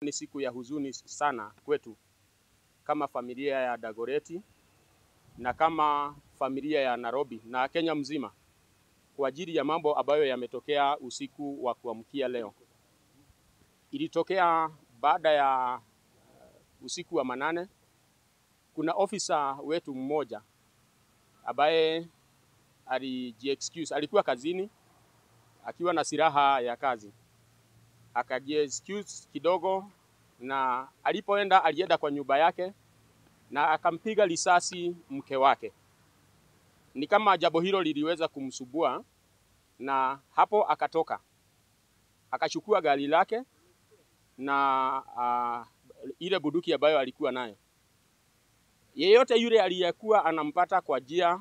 Ni siku ya huzuni sana kwetu kama familia ya Dagoreti na kama familia ya Nairobi na Kenya mzima kwa ajili ya mambo ambayo yametokea usiku wa kuamkia leo. Ilitokea baada ya uh, usiku wa manane. Kuna ofisa wetu mmoja ambaye alijiexcuse, alikuwa kazini akiwa na silaha ya kazi akajiexcuse kidogo, na alipoenda alienda kwa nyumba yake na akampiga risasi mke wake. Ni kama jambo hilo liliweza kumsubua, na hapo akatoka akachukua gari lake na a, ile bunduki ambayo alikuwa nayo. Yeyote yule aliyekuwa anampata kwa njia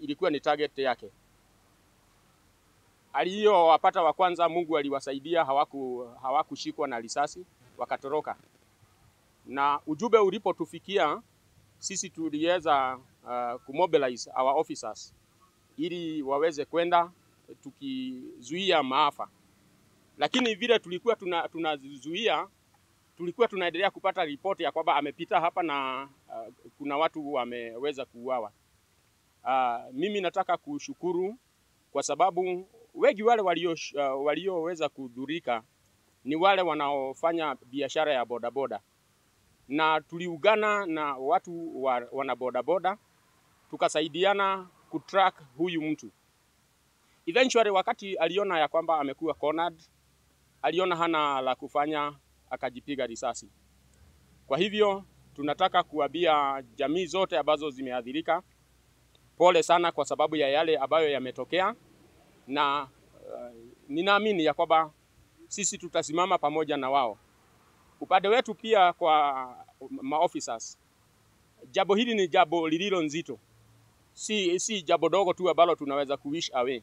ilikuwa ni target yake aliyowapata wa kwanza Mungu aliwasaidia, hawaku hawakushikwa na risasi, wakatoroka. Na ujumbe ulipotufikia sisi tuliweza uh, kumobilize our officers ili waweze kwenda tukizuia maafa, lakini vile tulikuwa tunazuia tuna tulikuwa tunaendelea kupata ripoti ya kwamba amepita hapa na uh, kuna watu wameweza kuuawa. Uh, mimi nataka kushukuru kwa sababu wengi wale walioweza uh, walioweza kudhurika ni wale wanaofanya biashara ya bodaboda, na tuliugana na watu wa, wana bodaboda tukasaidiana kutrack huyu mtu. Eventually wakati aliona ya kwamba amekuwa cornered, aliona hana la kufanya, akajipiga risasi. Kwa hivyo tunataka kuambia jamii zote ambazo zimeathirika pole sana kwa sababu ya yale ambayo yametokea na uh, ninaamini ya kwamba sisi tutasimama pamoja na wao. Upande wetu pia kwa um, maofficers, jambo hili ni jambo lililo nzito, si, si jambo dogo tu ambalo tunaweza kuwish away.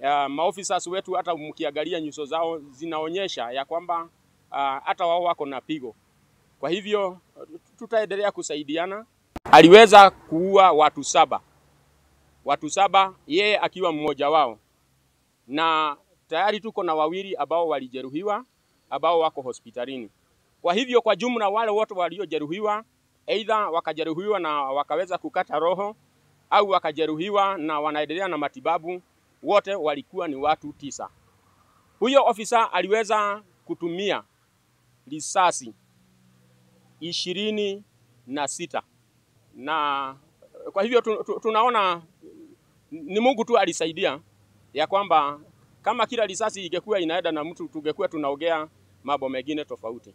Uh, maofficers wetu hata mkiangalia nyuso zao zinaonyesha ya kwamba ah, hata uh, wao wako na pigo. Kwa hivyo tutaendelea kusaidiana. Aliweza kuua watu saba, watu saba, yeye akiwa mmoja wao na tayari tuko na wawili ambao walijeruhiwa ambao wako hospitalini. Kwa hivyo kwa jumla wale wote waliojeruhiwa, aidha wakajeruhiwa na wakaweza kukata roho au wakajeruhiwa na wanaendelea na matibabu, wote walikuwa ni watu tisa. Huyo ofisa aliweza kutumia risasi ishirini na sita na kwa hivyo tunaona ni Mungu tu alisaidia ya kwamba kama kila risasi ingekuwa inaenda na mtu, tungekuwa tunaongea mambo mengine tofauti.